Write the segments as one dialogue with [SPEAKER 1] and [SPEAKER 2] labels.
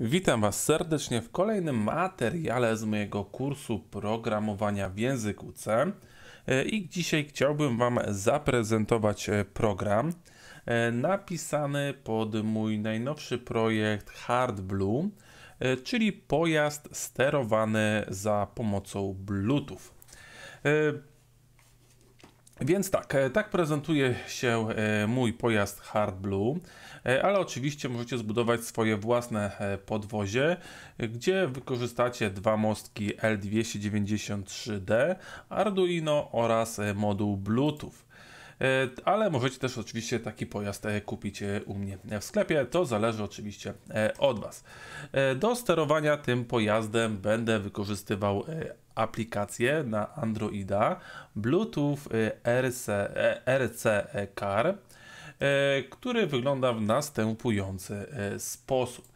[SPEAKER 1] Witam Was serdecznie w kolejnym materiale z mojego kursu programowania w języku C. E, I dzisiaj chciałbym Wam zaprezentować e, program e, napisany pod mój najnowszy projekt Hard Blue, czyli pojazd sterowany za pomocą Bluetooth. Więc tak, e, tak prezentuje się e, mój pojazd Hard Blue, e, ale oczywiście możecie zbudować swoje własne podwozie, gdzie wykorzystacie dwa mostki L293D, Arduino oraz moduł Bluetooth ale możecie też oczywiście taki pojazd kupić u mnie w sklepie, to zależy oczywiście od Was. Do sterowania tym pojazdem będę wykorzystywał aplikację na Androida Bluetooth y, RC, e, RC e Car, y, który wygląda w następujący y, sposób.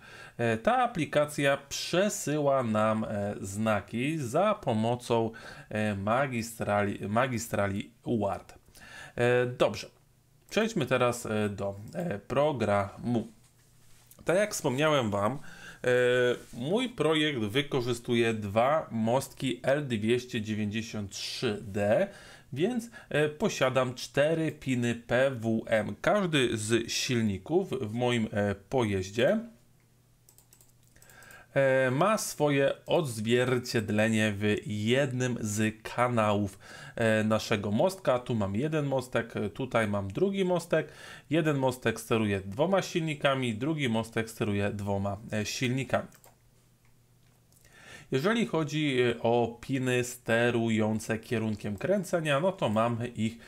[SPEAKER 1] Ta aplikacja przesyła nam e, znaki za pomocą magistrali, magistrali UART. Dobrze, przejdźmy teraz do programu. Tak jak wspomniałem Wam, E, mój projekt wykorzystuje dwa mostki L293D, więc e, posiadam cztery piny PWM. Każdy z silników w moim e, pojeździe E, ma swoje odzwierciedlenie w jednym z kanałów e, naszego mostka. Tu mam jeden mostek, tutaj mam drugi mostek. Jeden mostek steruje dwoma silnikami, drugi mostek steruje dwoma e, silnikami. Jeżeli chodzi o piny sterujące kierunkiem kręcenia, no to mamy ich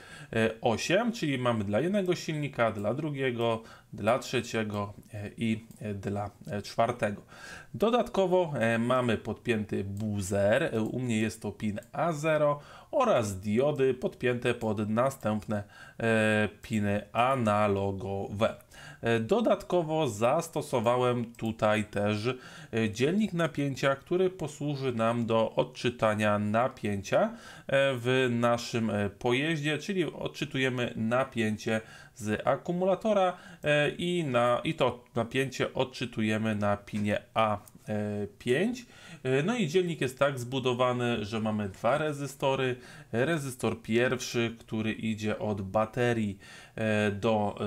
[SPEAKER 1] 8, czyli mamy dla jednego silnika, dla drugiego, dla trzeciego e, i e, dla e, czwartego. Dodatkowo mamy podpięty buzzer, u mnie jest to pin A0 oraz diody podpięte pod następne piny analogowe. Dodatkowo zastosowałem tutaj też dzielnik napięcia, który posłuży nam do odczytania napięcia w naszym pojeździe, czyli odczytujemy napięcie z akumulatora e, i, na, i to napięcie odczytujemy na pinie A5. E, no i dzielnik jest tak zbudowany, że mamy dwa rezystory. Rezystor pierwszy, który idzie od baterii e, do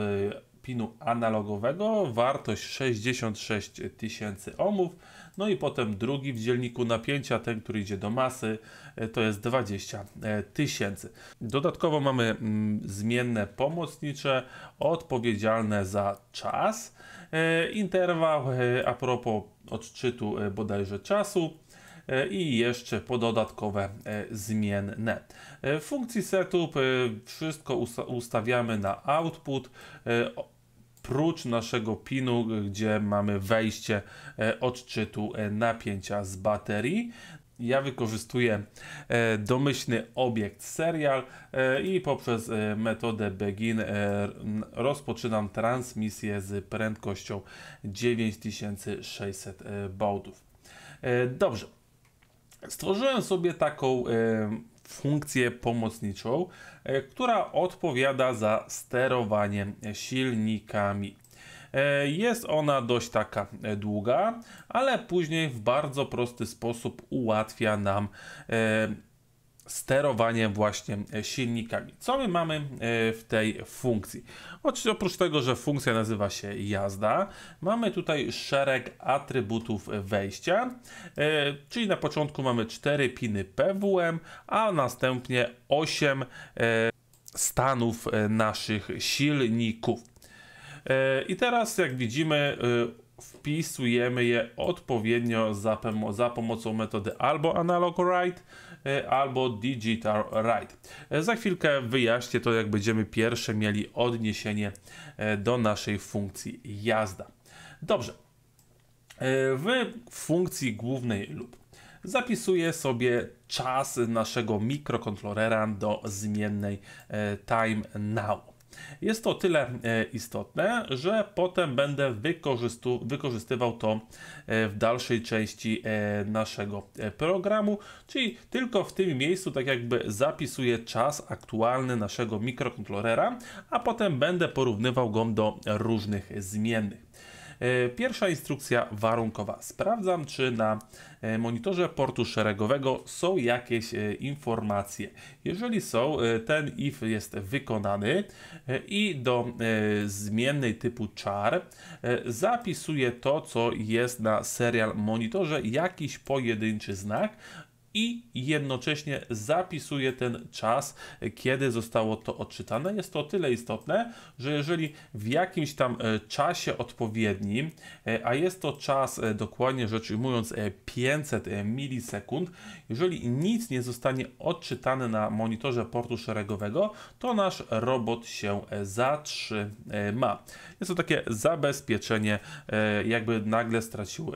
[SPEAKER 1] pinu analogowego, wartość 66 tysięcy ohmów no i potem drugi w dzielniku napięcia, ten, który idzie do masy, e, to jest 20 e, tysięcy. Dodatkowo mamy mm, zmienne pomocnicze odpowiedzialne za czas, e, interwał a propos odczytu bodajże czasu, i jeszcze pododatkowe zmienne. W funkcji setup wszystko ustawiamy na output prócz naszego pinu, gdzie mamy wejście e, odczytu e, napięcia z baterii. Ja wykorzystuję e, domyślny obiekt serial i poprzez metodę begin rozpoczynam transmisję z prędkością 9600 baudów. Dobrze. Stworzyłem sobie taką funkcję pomocniczą, e, która odpowiada za sterowanie silnikami. E, jest ona dość taka e, długa, ale później w bardzo prosty sposób ułatwia nam sterowaniem właśnie silnikami. Co my mamy e, w tej funkcji? Oczywiście oprócz tego, że funkcja nazywa się jazda, mamy tutaj szereg atrybutów wejścia, e, czyli na początku mamy 4 piny PWM, a następnie 8 e, stanów naszych silników. I teraz, jak widzimy, wpisujemy je odpowiednio za, pom za pomocą metody albo analog write, e, albo digital write. E, za chwilkę wyjaśnię to, jak będziemy pierwsze mieli odniesienie e, do naszej funkcji jazda. Dobrze. W funkcji głównej lub zapisuję sobie czas naszego mikrokontrolera do zmiennej time now. Jest to tyle e, istotne, że potem będę wykorzystywał to e, w dalszej części e, naszego programu, czyli tylko w tym miejscu tak jakby zapisuję czas aktualny naszego mikrokontrolera, a potem będę porównywał go do różnych zmiennych. E, pierwsza instrukcja warunkowa. Sprawdzam, czy na e, monitorze portu szeregowego są jakieś e, informacje. Jeżeli są, ten if jest wykonany i do zmiennej typu char zapisuje to, co jest na serial monitorze, jakiś pojedynczy znak i jednocześnie zapisuje ten czas, kiedy zostało to odczytane. Jest to o tyle istotne, że jeżeli w jakimś tam e, czasie odpowiednim, e, a jest to czas e, dokładnie rzecz ujmując 500 milisekund, jeżeli nic nie zostanie odczytane na monitorze portu szeregowego, to nasz robot się zatrzyma. Jest to takie zabezpieczenie, jakby nagle stracił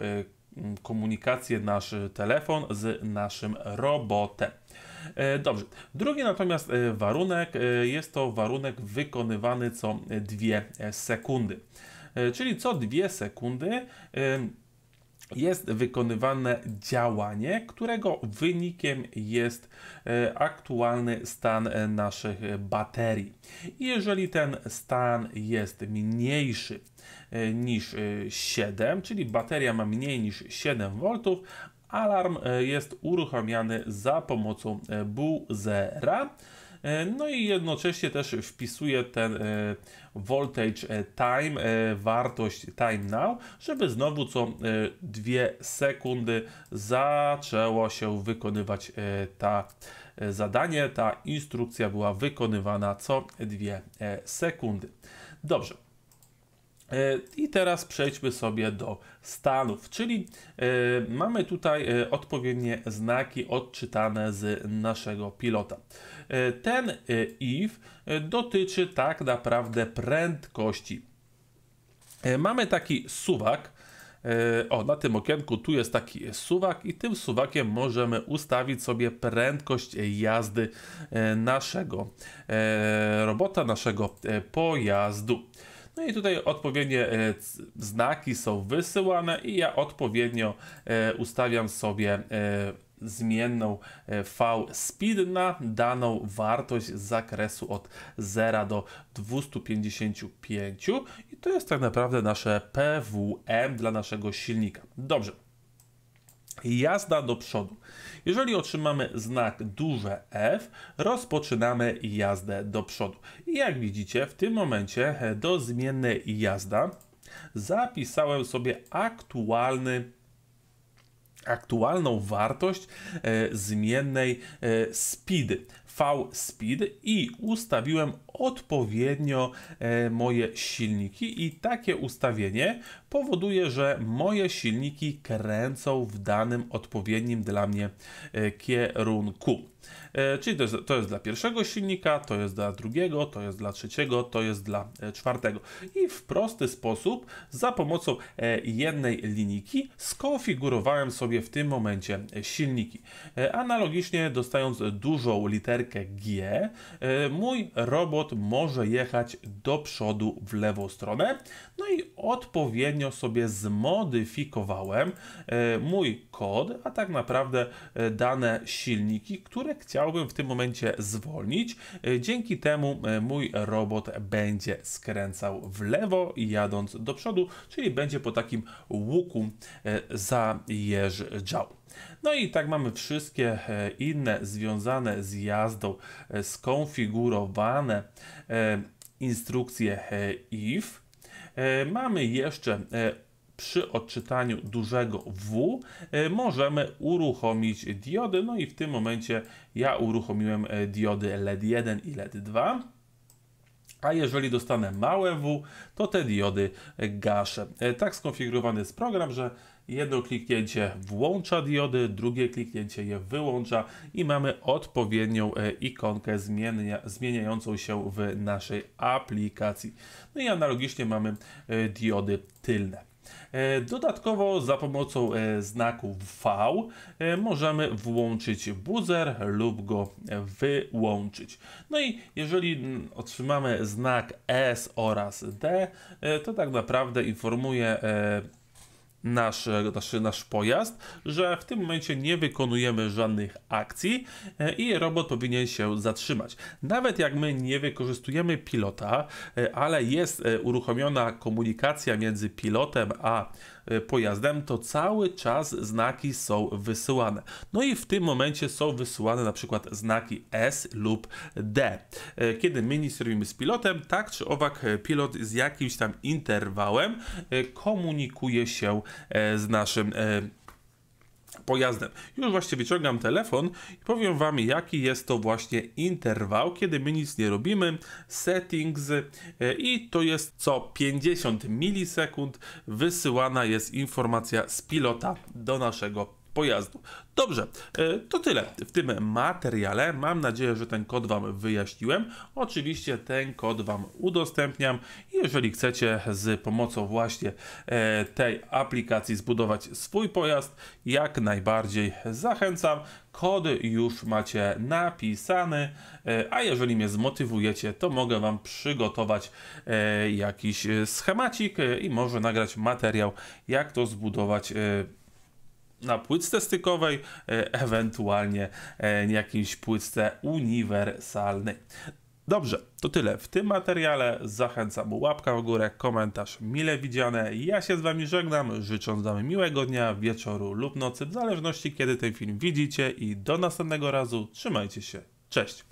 [SPEAKER 1] Mm, komunikację, nasz telefon z naszym robotem. E, dobrze. Drugi natomiast e, warunek e, jest to warunek wykonywany co dwie sekundy. Czyli co dwie sekundy jest wykonywane działanie, którego wynikiem jest e, aktualny stan e, naszych baterii. Jeżeli ten stan jest mniejszy e, niż 7, czyli bateria ma mniej niż 7 V, alarm jest uruchamiany za pomocą buzera. E, no i jednocześnie też wpisuję ten e, voltage e, time, wartość time now, żeby znowu co dwie sekundy zaczęło się wykonywać ta zadanie. Ta instrukcja była wykonywana co dwie sekundy. Dobrze. E, I teraz przejdźmy sobie do stanów, czyli e, mamy tutaj e, odpowiednie znaki odczytane z naszego pilota. Ten if dotyczy tak naprawdę prędkości. Mamy taki suwak, o, na tym okienku tu jest taki suwak i tym suwakiem możemy ustawić sobie prędkość jazdy naszego robota, naszego pojazdu. No i tutaj odpowiednie e, znaki są wysyłane i ja odpowiednio e, ustawiam sobie e, zmienną V speed na daną wartość z zakresu od 0 do 255 i to jest tak naprawdę nasze PWM dla naszego silnika. Dobrze, Jazda do przodu. Jeżeli otrzymamy znak duże F, rozpoczynamy jazdę do przodu. I jak widzicie, w tym momencie do zmiennej jazda zapisałem sobie aktualny aktualną wartość e, zmiennej e, speedy. V-Speed i ustawiłem odpowiednio e, moje silniki i takie ustawienie powoduje, że moje silniki kręcą w danym odpowiednim dla mnie e, kierunku. E, czyli to jest, to jest, dla pierwszego silnika, to jest dla drugiego, to jest dla trzeciego, to jest dla czwartego. I w prosty sposób za pomocą jednej linijki skonfigurowałem sobie w tym momencie silniki. Analogicznie dostając dużą literkę G, e, mój robot może jechać do przodu w lewą stronę. No i odpowiednio sobie zmodyfikowałem e, mój kod, a tak naprawdę e, dane silniki, które chciałbym w tym momencie zwolnić. Dzięki temu mój robot będzie skręcał w lewo jadąc do przodu, czyli będzie po takim łuku zajeżdżał. No i tak mamy wszystkie e, inne związane z jazdą e, skonfigurowane e, instrukcje if. Mamy jeszcze przy odczytaniu dużego W możemy uruchomić diody. No i w tym momencie ja uruchomiłem diody LED1 i LED2. A jeżeli dostanę małe W, to te diody gaszę. E, tak skonfigurowany jest program, że jedno kliknięcie włącza diody, drugie kliknięcie je wyłącza i mamy odpowiednią e, ikonkę zmienia, zmieniającą się w naszej aplikacji. No i analogicznie mamy e, diody tylne. E, dodatkowo za pomocą e, znaku V e, możemy włączyć buzzer lub go wyłączyć. No i jeżeli mm, otrzymamy znak S oraz D, to tak naprawdę informuje nasz, e, nasz, nasz pojazd, że w tym momencie nie wykonujemy żadnych akcji e, i robot powinien się zatrzymać. Nawet jak my nie wykorzystujemy pilota, e, ale jest uruchomiona komunikacja między pilotem a pojazdem, to cały czas znaki są wysyłane. No i w tym momencie są wysyłane na przykład znaki S lub D. Kiedy my nic robimy z pilotem, tak czy owak pilot z jakimś tam interwałem komunikuje się E, z naszym e, pojazdem. Już właśnie wyciągam telefon i powiem Wam, jaki jest to właśnie interwał, kiedy my nic nie robimy. Settings e, i to jest co 50 milisekund wysyłana jest informacja z pilota do naszego pojazdu. Dobrze, e, to tyle w tym materiale. Mam nadzieję, że ten kod Wam wyjaśniłem. Oczywiście ten kod Wam udostępniam. Jeżeli chcecie z pomocą właśnie e, tej aplikacji zbudować swój pojazd, jak najbardziej zachęcam. Kod już macie napisany, e, a jeżeli mnie zmotywujecie, to mogę Wam przygotować jakiś schemacik i może nagrać materiał, jak to zbudować na płytce stykowej, e, ewentualnie e, jakiejś płytce uniwersalnej. Dobrze, to tyle w tym materiale. Zachęcam łapka w górę, komentarz mile widziane. Ja się z Wami żegnam, życząc Wam miłego dnia, wieczoru lub nocy, w zależności kiedy ten film widzicie i do następnego razu. Trzymajcie się, cześć!